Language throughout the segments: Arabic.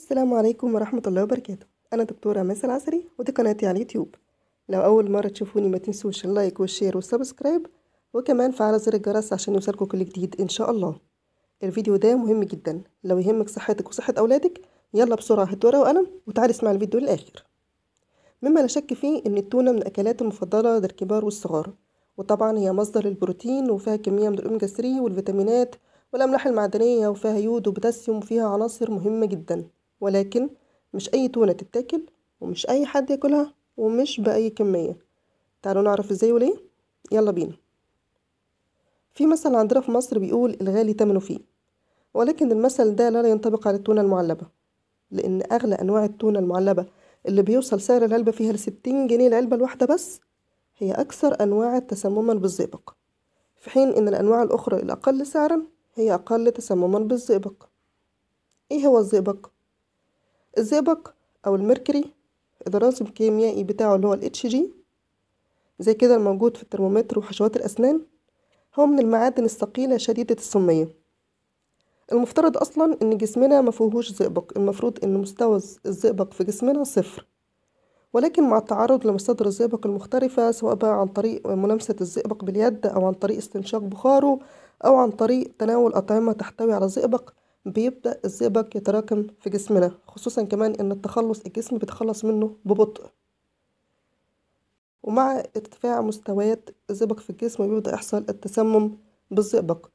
السلام عليكم ورحمة الله وبركاته أنا دكتورة ماسة العسري ودي قناتي على اليوتيوب لو أول مرة تشوفوني ما تنسوش اللايك والشير والسبسكرايب وكمان فعل زر الجرس عشان يوصلكوا كل جديد إن شاء الله الفيديو ده مهم جدا لو يهمك صحتك وصحة أولادك يلا بسرعة هات ورقة وقلم وتعالي اسمع الفيديو للآخر مما لا شك فيه إن التونة من الأكلات المفضلة للكبار والصغار وطبعا هي مصدر للبروتين وفيها كمية من الأوميجا 3 والفيتامينات والأملاح المعدنية وفيها يود وبوتاسيوم وفيها عناصر مهمة جدا ولكن مش أي تونة تتاكل ومش أي حد ياكلها ومش بأي كمية تعالوا نعرف ازاي وليه يلا بينا في مثل عندنا في مصر بيقول الغالي تمنه فيه ولكن المثل ده لا ينطبق على التونة المعلبة لأن أغلى أنواع التونة المعلبة اللي بيوصل سعر العلبة فيها لستين جنيه العلبة الواحدة بس هي أكثر أنواع تسمما بالزئبق في حين إن الأنواع الأخرى الأقل سعرا هي أقل تسمما بالزئبق إيه هو الزئبق؟ الزئبق أو الميركوري الراسب الكيميائي بتاعه اللي هو ال جي زي كده الموجود في الترمومتر وحشوات الأسنان هو من المعادن الثقيلة شديدة السمية المفترض أصلا إن جسمنا مفيهوش زئبق المفروض إن مستوى الزئبق في جسمنا صفر ولكن مع التعرض لمصادر الزئبق المختلفة سواء بقى عن طريق ملامسة الزئبق باليد أو عن طريق استنشاق بخاره أو عن طريق تناول أطعمة تحتوي على زئبق بيبدأ الزئبق يتراكم في جسمنا خصوصا كمان إن التخلص الجسم بيتخلص منه ببطء ومع ارتفاع مستويات الزئبق في الجسم بيبدأ يحصل التسمم بالزئبق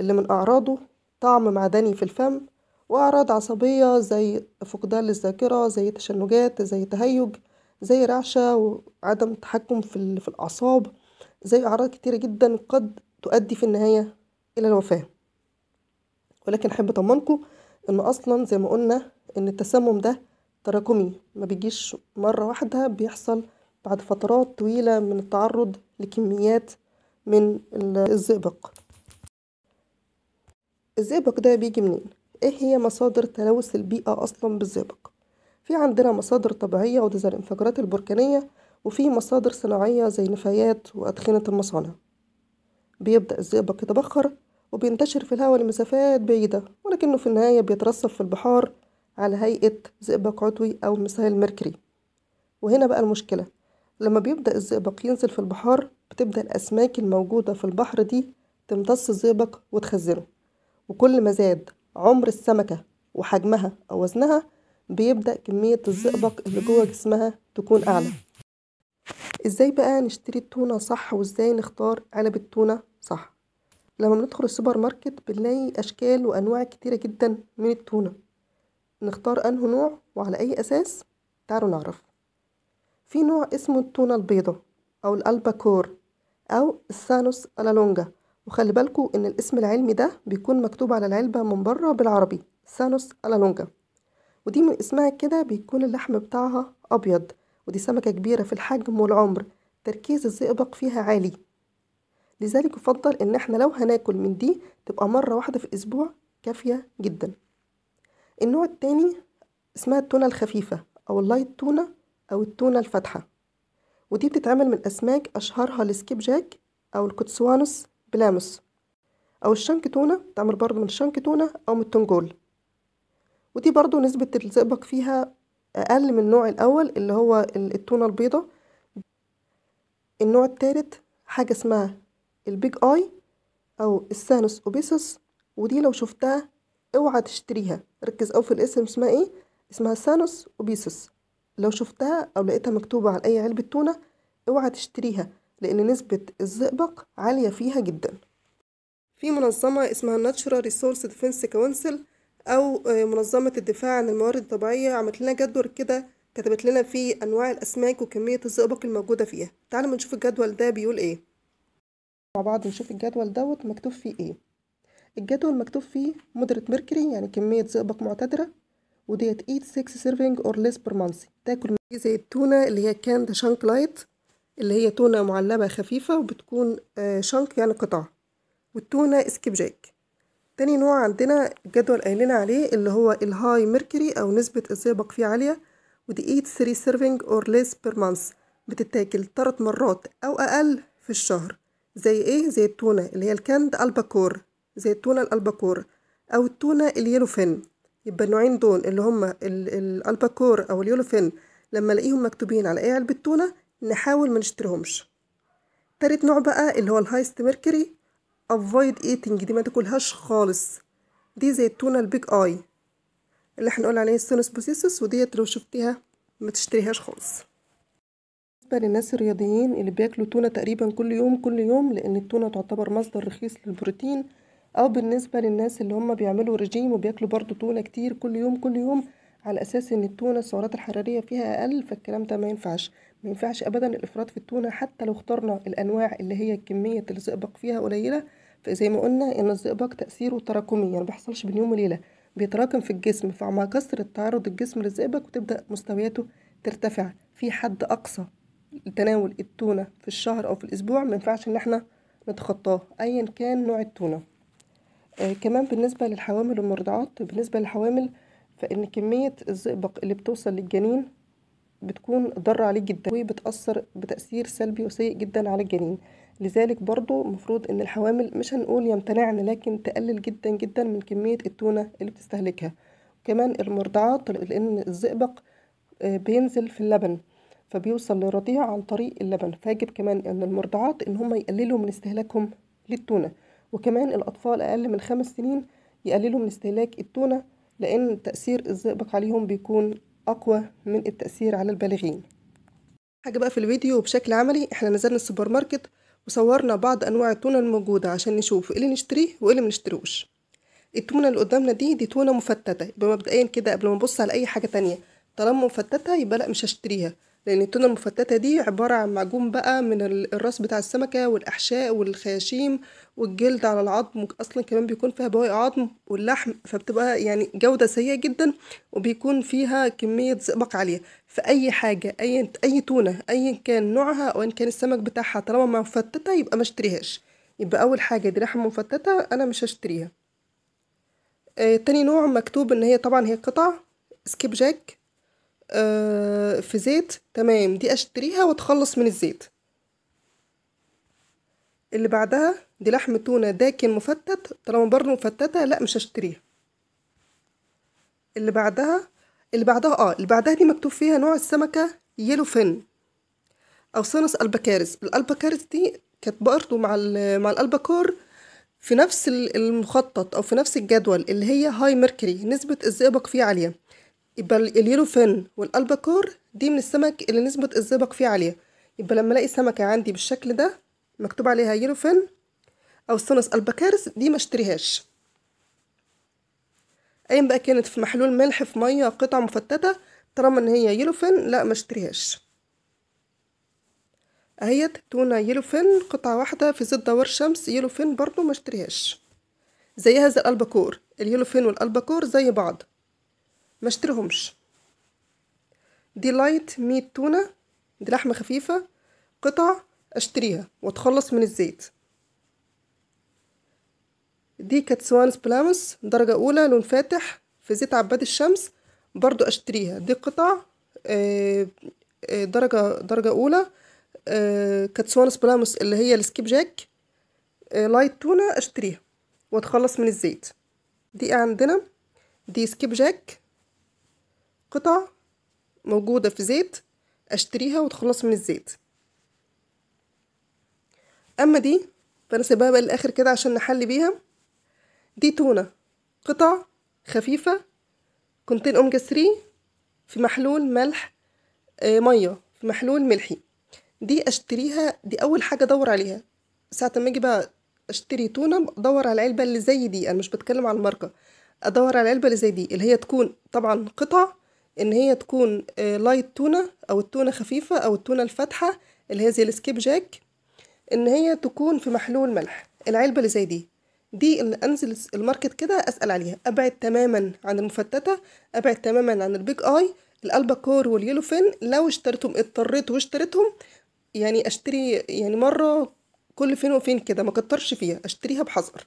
اللي من أعراضه طعم معدني في الفم وأعراض عصبية زي فقدان للذاكرة زي تشنجات زي تهيج زي رعشة وعدم تحكم في, في الأعصاب زي أعراض كتيرة جدا قد تؤدي في النهاية إلى الوفاة ولكن احب اطمنكم ان اصلا زي ما قلنا ان التسمم ده تراكمي ما بيجيش مره واحده بيحصل بعد فترات طويله من التعرض لكميات من الزئبق الزئبق ده بيجي منين ايه هي مصادر تلوث البيئه اصلا بالزئبق في عندنا مصادر طبيعيه وده زي الانفجارات البركانيه وفي مصادر صناعيه زي نفايات وادخنه المصانع بيبدا الزئبق يتبخر وبينتشر في الهواء لمسافات بعيدة ولكنه في النهاية بيترسب في البحار على هيئة زئبق عضوي أو مثال ميركري وهنا بقى المشكلة لما بيبدأ الزئبق ينزل في البحار بتبدأ الأسماك الموجودة في البحر دي تمتص الزئبق وتخزنه وكل ما زاد عمر السمكة وحجمها أو وزنها بيبدأ كمية الزئبق اللي جوه جسمها تكون أعلى ازاي بقى نشتري التونة صح وازاي نختار علب التونة صح لما بندخل السوبر ماركت بنلاقي أشكال وأنواع كتيرة جدا من التونة نختار أنه نوع وعلى أي أساس تعالوا نعرف في نوع اسمه التونة البيضة أو الألباكور أو السانوس ألالونجا وخلي بالكوا إن الاسم العلمي ده بيكون مكتوب على العلبة من بره بالعربي سانوس ألالونجا ودي من اسمها كده بيكون اللحم بتاعها أبيض ودي سمكة كبيرة في الحجم والعمر تركيز الزئبق فيها عالي لذلك يفضل ان احنا لو هناكل من دي تبقى مرة واحدة في الاسبوع كافية جدا النوع التاني اسمها التونة الخفيفة او اللايت تونة او التونة الفاتحة ودي بتتعمل من اسماك اشهرها السكيب جاك او الكوتسوانوس بلاموس او الشنك تونة بتعمل برضو من الشنك تونة او من التونجول ودي برضو نسبة الزئبق فيها اقل من النوع الاول اللي هو التونة البيضة النوع التالت حاجة اسمها البيج اي او السانوس اوبيسوس ودي لو شفتها اوعى تشتريها ركز او في الاسم اسمها ايه اسمها سانوس اوبيسوس لو شفتها او لقيتها مكتوبة على اي علبة تونة اوعى تشتريها لان نسبة الزئبق عالية فيها جدا في منظمة اسمها Natural Resource Defense Council او منظمة الدفاع عن الموارد الطبيعية عملت لنا جدول كده كتبت لنا فيه انواع الاسماك وكمية الزئبق الموجودة فيها تعالوا نشوف الجدول ده بيقول ايه مع بعض نشوف الجدول دوت مكتوب فيه ايه الجدول مكتوب فيه مودريت ميركوري يعني كمية زئبق معتدلة وديت ايت 6 سيرفينج اور ليس بير مانث تاكل زي التونة اللي هي كاند شانك لايت اللي هي تونة معلبة خفيفة وبتكون شانك آه، يعني قطع والتونة سكيب جاك تاني نوع عندنا الجدول قايلين عليه اللي هو الهاي ميركوري او نسبة الزئبق فيه عالية ودي ايت 3 سيرفينج اور ليس بير مانث بتتاكل تلات مرات او اقل في الشهر زي ايه زي التونة اللي هي الكند الباكور زي التونة الالباكور او التونة اليلوفين يبقى النوعين دول اللي هما الالباكور او اليلوفين لما الاقيهم مكتوبين على اي علبة تونة نحاول ما نشتريهمش تالت نوع بقى اللي هو الهايست ميركوري افويد ايتنج دي ما تاكلهاش خالص دي زي التونة البيج اي اللي احنا نقول عليه السونس بوسيسوس وديت لو شفتيها ما تشتريهاش خالص بالنسبة للناس الرياضيين اللي بياكلوا تونة تقريبا كل يوم كل يوم لأن التونة تعتبر مصدر رخيص للبروتين أو بالنسبة للناس اللي هم بيعملوا رجيم وبياكلوا برضو تونة كتير كل يوم كل يوم على أساس إن التونة السعرات الحرارية فيها أقل فالكلام ده ما ينفعش ما ينفعش أبدا الإفراط في التونة حتى لو اخترنا الأنواع اللي هي كمية الزئبق فيها قليلة فزي ما قلنا إن الزئبق تأثيره تراكمي يعني مبيحصلش بين يوم وليلة بيتراكم في الجسم فمع كسر التعرض الجسم للزئبق وتبدأ مستوياته ترتفع في حد أقصى تناول التونة في الشهر أو في الأسبوع ما ينفعش إن احنا نتخطاه أيا كان نوع التونة آه كمان بالنسبة للحوامل والمرضعات بالنسبة للحوامل فإن كمية الزئبق اللي بتوصل للجنين بتكون ضارة عليه جدا وبتأثر بتأثير سلبي وسيء جدا على الجنين لذلك برضو مفروض ان الحوامل مش هنقول يمتنعن لكن تقلل جدا جدا من كمية التونة اللي بتستهلكها كمان المرضعات لان الزئبق آه، بينزل في اللبن فبيوصل لرضيع عن طريق اللبن فيجب كمان أن المرضعات أن هم يقللوا من استهلاكهم للتونة وكمان الأطفال أقل من خمس سنين يقللوا من استهلاك التونة لأن تأثير الزئبق عليهم بيكون أقوى من التأثير على البالغين حاجة بقى في الفيديو بشكل عملي احنا نزلنا السوبر ماركت وصورنا بعض أنواع التونة الموجودة عشان نشوف ايه اللي نشتريه وايه اللي منشتريهوش التونة اللي قدامنا دي دي تونة مفتتة يبقى مبدئيا كده قبل ما نبص على أي حاجة تانية طالما مفتتة يبقى لأ مش هشتريها لان التونه المفتته دي عباره عن معجون بقى من الراس بتاع السمكه والاحشاء والخياشيم والجلد على العظم اصلا كمان بيكون فيها بواقي عظم واللحم فبتبقى يعني جوده سيئه جدا وبيكون فيها كميه زئبق عاليه فاي حاجه اي اي تونه ايا كان نوعها او ان كان السمك بتاعها طالما مفتته يبقى ما اشتريهاش يبقى اول حاجه دي لحم مفتته انا مش هشتريها آه تاني نوع مكتوب ان هي طبعا هي قطع سكيب جاك آه، في زيت تمام دي اشتريها واتخلص من الزيت اللي بعدها دي لحم تونة داكن مفتت طالما برضه مفتتة لا مش هشتريها اللي بعدها اللي بعدها اه اللي بعدها دي مكتوب فيها نوع السمكة يلو فن او صنص البكارس الالبكارس دي كانت برضه مع مع الالبكور في نفس المخطط او في نفس الجدول اللي هي هاي ميركوري نسبة الزئبق فيه عالية يبقى اليلو فين والالباكور دي من السمك اللي نسبة الزئبق فيه عالية يبقى لما الاقي سمكة عندي بالشكل ده مكتوب عليها يلو فين او سونس الباكارس دي ما اشتريهاش ايا بقى كانت في محلول ملح في ميه قطعه مفتته طالما ان هي يلوفين لا ما اشتريهاش اهيت تونه يلوفين قطعه واحده في زيت دوار شمس يلوفين برضو ما اشتريهاش زي هذا الالباكور اليلوفين والالباكور زي بعض ما دي ديلايت ميت تونة دي لحمة خفيفة قطع أشتريها وأتخلص من الزيت دي كاتسوانس بلامس درجة أولى لون فاتح في زيت عباد الشمس برضو أشتريها دي قطع آه، آه، درجة درجة أولى آه، كاتسوانس بلامس اللي هي السكيب جاك لايت تونة أشتريها وأتخلص من الزيت دي عندنا دي سكيب جاك قطع موجودة في زيت أشتريها وتخلص من الزيت أما دي فأنا سيبها بقى للآخر كده عشان نحل بيها دي تونة قطع خفيفة كونتين أوميجا 3 في محلول ملح آه مية في محلول ملحي دي أشتريها دي أول حاجة أدور عليها ساعة ما أجي بقى أشتري تونة أدور على العلبة اللي زي دي أنا مش بتكلم على الماركة أدور على العلبة اللي زي دي اللي هي تكون طبعا قطع ان هي تكون لايت تونه او التونه خفيفه او التونه الفاتحه اللي هي زي السكيب جاك ان هي تكون في محلول ملح العلبه اللي زي دي دي اللي انزل الماركت كده اسال عليها ابعد تماما عن المفتته ابعد تماما عن البيج اي الالباكور فين لو اشتريتهم اضطريت واشتريتهم يعني اشتري يعني مره كل فين وفين كده ما كترش فيها اشتريها بحذر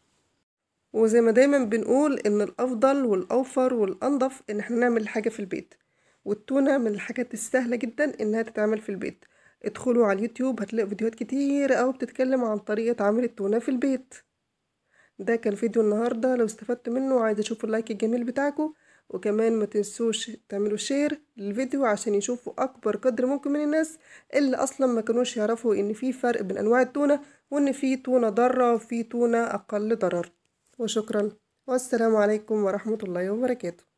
وزي ما دايما بنقول ان الافضل والاوفر والانضف ان احنا نعمل حاجه في البيت والتونة من الحاجات السهلة جدا انها تتعمل في البيت ادخلوا على اليوتيوب هتلاقوا فيديوهات كتير او بتتكلم عن طريقة عمل التونة في البيت ده كان فيديو النهاردة لو استفدت منه عايزة اشوف اللايك الجميل بتاعكم وكمان ما تنسوش تعملوا شير للفيديو عشان يشوفوا اكبر قدر ممكن من الناس اللي اصلا ما كانوش يعرفوا ان في فرق بين انواع التونة وان في تونة ضارة وفي تونة اقل ضرر وشكرا والسلام عليكم ورحمة الله وبركاته